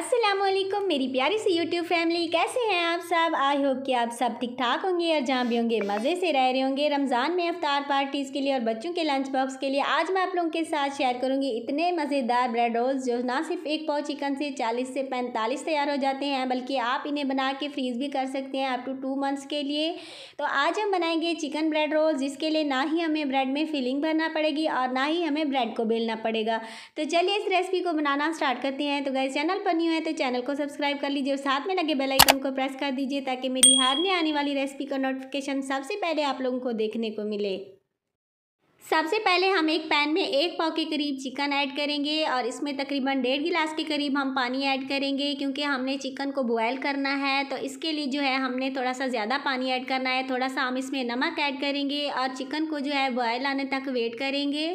असलम मेरी प्यारी सी YouTube family कैसे हैं आप सब आई होप कि आप सब ठीक ठाक होंगे और जहाँ भी होंगे मज़े से रह रहे होंगे रमज़ान में अफ्तार पार्टीज़ के लिए और बच्चों के लंच बॉक्स के लिए आज मैं आप लोगों के साथ शेयर करूँगी इतने मज़ेदार ब्रेड रोल्स जो ना सिर्फ एक पाव चिकन से चालीस से पैंतालीस तैयार हो जाते हैं बल्कि आप इन्हें बना के फ्रीज़ भी कर सकते हैं अप टू टू मंथ्स के लिए तो आज हम बनाएंगे चिकन ब्रेड रोल जिसके लिए ना ही हमें ब्रेड में फिलिंग भरना पड़ेगी और ना ही हमें ब्रेड को बेलना पड़ेगा तो चलिए इस रेसिपी को बनाना स्टार्ट करते हैं तो गए चैनल पर न्यू हैं तो चैनल को सब्सक्राइब कर लीजिए और साथ में लगे बेल आइकन को प्रेस कर दीजिए ताकि मेरी हार में आने वाली रेसिपी का नोटिफिकेशन सबसे पहले आप लोगों को देखने को मिले सबसे पहले हम एक पैन में एक पाव के करीब चिकन ऐड करेंगे और इसमें तकरीबन डेढ़ गिलास के करीब हम पानी ऐड करेंगे क्योंकि हमने चिकन को बॉयल करना है तो इसके लिए जो है हमने थोड़ा सा ज़्यादा पानी ऐड करना है थोड़ा सा हम इसमें नमक ऐड करेंगे और चिकन को जो है बॉयल आने तक वेट करेंगे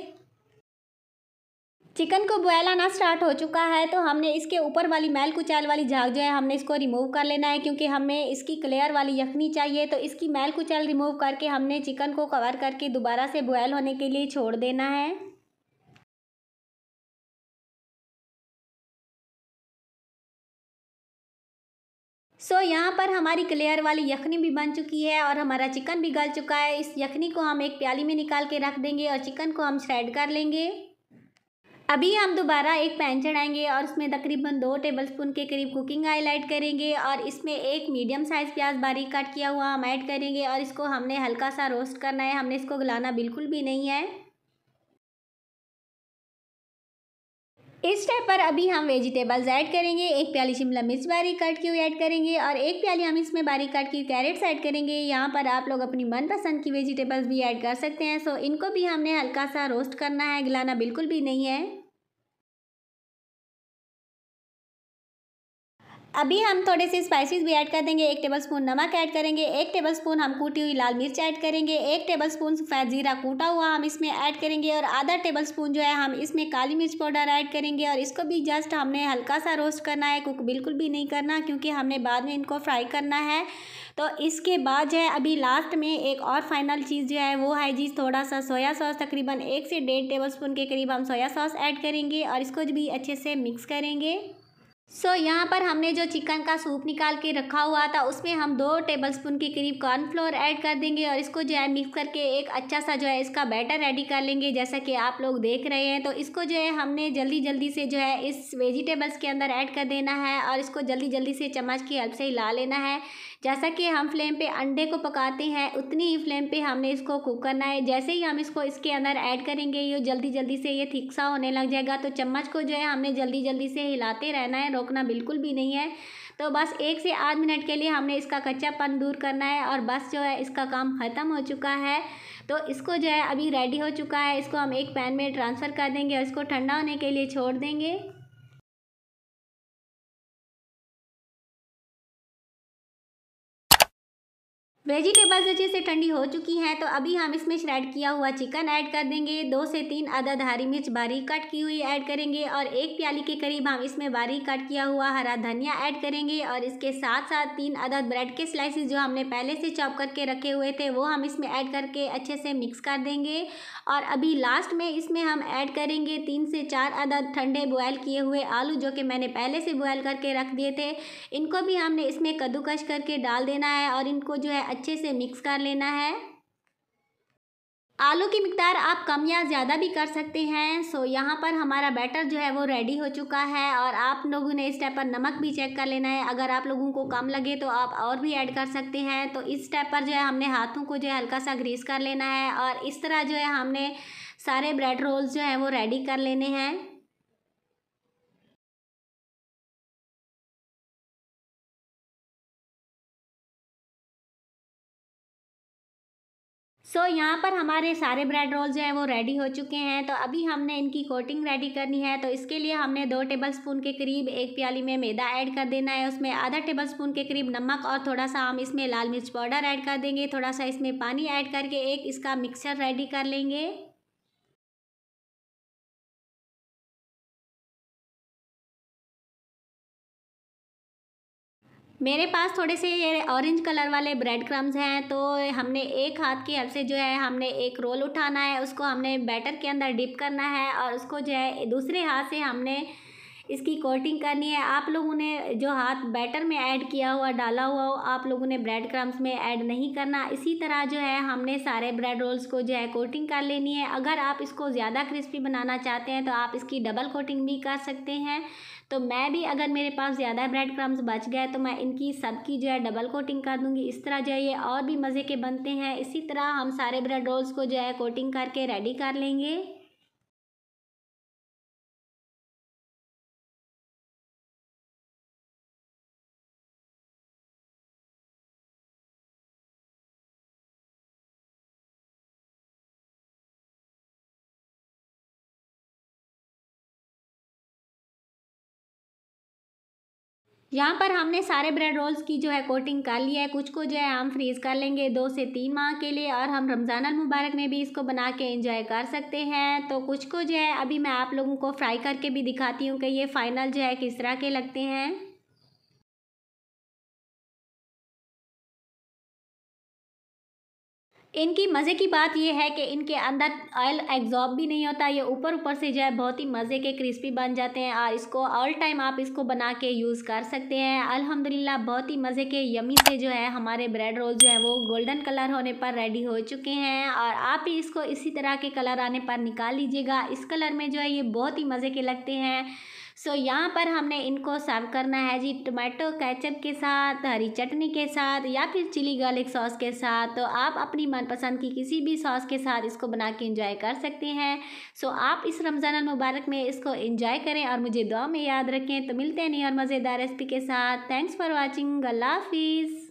चिकन को बॉयल आना स्टार्ट हो चुका है तो हमने इसके ऊपर वाली मैल कुचैल वाली झाग जो है हमने इसको रिमूव कर लेना है क्योंकि हमें इसकी क्लेयर वाली यखनी चाहिए तो इसकी मैल कुचैल रिमूव करके हमने चिकन को कवर करके दोबारा से बॉयल होने के लिए छोड़ देना है सो so, यहाँ पर हमारी क्लेयर वाली यखनी भी बन चुकी है और हमारा चिकन भी गल चुका है इस यखनी को हम एक प्याली में निकाल के रख देंगे और चिकन को हम श्रेड कर लेंगे अभी हम दोबारा एक पैन चढ़ाएंगे और उसमें तकरीबन दो टेबलस्पून के करीब कुकिंग ऑयल ऐड करेंगे और इसमें एक मीडियम साइज़ प्याज बारीक कट किया हुआ हम ऐड करेंगे और इसको हमने हल्का सा रोस्ट करना है हमने इसको गलाना बिल्कुल भी नहीं है इस स्टेप पर अभी हम वेजिटेबल्स ऐड करेंगे एक प्याली शिमला मिर्च बारीक कट की हुई ऐड करेंगे और एक प्याली हम इसमें बारीक कट की कैरेट्स ऐड करेंगे यहाँ पर आप लोग अपनी मनपसंद की वेजिटेबल्स भी ऐड कर सकते हैं सो इनको भी हमने हल्का सा रोस्ट करना है गिलाना बिल्कुल भी नहीं है अभी हम थोड़े से स्पाइसेस भी ऐड कर देंगे एक टेबलस्पून नमक ऐड करेंगे एक टेबलस्पून हम कूटी हुई लाल मिर्च ऐड करेंगे एक टेबलस्पून स्पून ज़ीरा कूटा हुआ हम इसमें ऐड करेंगे और आधा टेबलस्पून जो है हम इसमें काली मिर्च पाउडर ऐड करेंगे और इसको भी जस्ट हमने हल्का सा रोस्ट करना है कुक बिल्कुल भी नहीं करना क्योंकि हमने बाद में इनको फ्राई करना है तो इसके बाद जो है अभी लास्ट में एक और फाइनल चीज़ जो है वो है जी थोड़ा सा सोया सॉस तकरीबन एक से डेढ़ टेबल स्पून के करीब हम सोया सॉस ऐड करेंगे और इसको भी अच्छे से मिक्स करेंगे सो so, यहाँ पर हमने जो चिकन का सूप निकाल के रखा हुआ था उसमें हम दो टेबल स्पून के करीब कॉर्नफ्लोर ऐड कर देंगे और इसको जो है मिक्स करके एक अच्छा सा जो है इसका बैटर रेडी कर लेंगे जैसा कि आप लोग देख रहे हैं तो इसको जो है हमने जल्दी जल्दी से जो है इस वेजिटेबल्स के अंदर ऐड कर देना है और इसको जल्दी जल्दी से चम्मच की हेल्प से हिला लेना है जैसा कि हम फ्लेम पे अंडे को पकाते हैं उतनी ही फ्लेम पे हमने इसको कुक करना है जैसे ही हम इसको इसके अंदर ऐड करेंगे ये जल्दी जल्दी से ये थिक सा होने लग जाएगा तो चम्मच को जो है हमने जल्दी जल्दी से हिलाते रहना है रोकना बिल्कुल भी नहीं है तो बस एक से आध मिनट के लिए हमने इसका कच्चापन दूर करना है और बस जो है इसका काम ख़त्म हो चुका है तो इसको जो है अभी रेडी हो चुका है इसको हम एक पैन में ट्रांसफ़र कर देंगे और इसको ठंडा होने के लिए छोड़ देंगे वेजिटेबल्स अच्छे से ठंडी हो चुकी हैं तो अभी हम इसमें श्रेड किया हुआ चिकन ऐड कर देंगे दो से तीन अदद हरी मिर्च बारीक कट की हुई ऐड करेंगे और एक प्याली के करीब हम इसमें बारीक कट किया हुआ हरा धनिया ऐड करेंगे और इसके साथ साथ तीन अदद ब्रेड के स्लाइसिस जो हमने पहले से चॉप करके रखे हुए थे वो हम इसमें ऐड करके अच्छे से मिक्स कर देंगे और अभी लास्ट में इसमें हम ऐड करेंगे तीन से चार अदद ठंडे बॉयल किए हुए आलू जो कि मैंने पहले से बॉयल करके रख दिए थे इनको भी हमने इसमें कद्दूकश करके डाल देना है और इनको जो है अच्छे से मिक्स कर लेना है आलू की मकदार आप कम या ज़्यादा भी कर सकते हैं सो यहाँ पर हमारा बैटर जो है वो रेडी हो चुका है और आप लोगों ने इस स्टेप पर नमक भी चेक कर लेना है अगर आप लोगों को कम लगे तो आप और भी ऐड कर सकते हैं तो इस स्टेप पर जो है हमने हाथों को जो है हल्का सा ग्रीस कर लेना है और इस तरह जो है हमने सारे ब्रेड रोल्स जो हैं वो रेडी कर लेने हैं सो so, यहाँ पर हमारे सारे ब्रेड रोल जो हैं वो रेडी हो चुके हैं तो अभी हमने इनकी कोटिंग रेडी करनी है तो इसके लिए हमने दो टेबल स्पून के करीब एक प्याली में मैदा ऐड कर देना है उसमें आधा टेबल स्पून के करीब नमक और थोड़ा सा हम इसमें लाल मिर्च पाउडर ऐड कर देंगे थोड़ा सा इसमें पानी ऐड करके एक इसका मिक्सर रेडी कर लेंगे मेरे पास थोड़े से ये ऑरेंज कलर वाले ब्रेड क्रम्स हैं तो हमने एक हाथ की हेल्प से जो है हमने एक रोल उठाना है उसको हमने बैटर के अंदर डिप करना है और उसको जो है दूसरे हाथ से हमने इसकी कोटिंग करनी है आप लोगों ने जो हाथ बैटर में ऐड किया हुआ डाला हुआ हो आप लोगों ने ब्रेड क्रम्स में ऐड नहीं करना इसी तरह जो है हमने सारे ब्रेड रोल्स को जो है कोटिंग कर लेनी है अगर आप इसको ज़्यादा क्रिस्पी बनाना चाहते हैं तो आप इसकी डबल कोटिंग भी कर सकते हैं तो मैं भी अगर मेरे पास ज़्यादा ब्रेड क्रम्स बच गए तो मैं इनकी सबकी जो है डबल कोटिंग कर दूँगी इस तरह जो है ये और भी मज़े के बनते हैं इसी तरह हम सारे ब्रेड रोल्स को जो है कोटिंग करके रेडी कर लेंगे यहाँ पर हमने सारे ब्रेड रोल्स की जो है कोटिंग कर लिया है कुछ को जो है हम फ्रीज़ कर लेंगे दो से तीन माह के लिए और हम रमज़ान मुबारक में भी इसको बना के इंजॉय कर सकते हैं तो कुछ को जो है अभी मैं आप लोगों को फ्राई करके भी दिखाती हूँ कि ये फ़ाइनल जो है किस तरह के लगते हैं इनकी मज़े की बात यह है कि इनके अंदर ऑयल एग्जॉर्ब भी नहीं होता ये ऊपर ऊपर से जो है बहुत ही मज़े के क्रिस्पी बन जाते हैं और इसको ऑल टाइम आप इसको बना के यूज़ कर सकते हैं अल्हम्दुलिल्लाह बहुत ही मज़े के यमी से जो है हमारे ब्रेड रोल जो है वो गोल्डन कलर होने पर रेडी हो चुके हैं और आप ही इसको इसी तरह के कलर आने पर निकाल लीजिएगा इस कलर में जो है ये बहुत ही मज़े के लगते हैं सो so, यहाँ पर हमने इनको सर्व करना है जी टमाटो कैचअप के साथ हरी चटनी के साथ या फिर चिली गार्लिक सॉस के साथ तो आप अपनी मनपसंद की किसी भी सॉस के साथ इसको बना के इंजॉय कर सकते हैं सो so, आप इस रमज़ान मुबारक में इसको इंजॉय करें और मुझे दुआ में याद रखें तो मिलते हैं नहीं और मज़ेदार रेसिपी के साथ थैंक्स फॉर वॉचिंग अल्लाह हाफिज़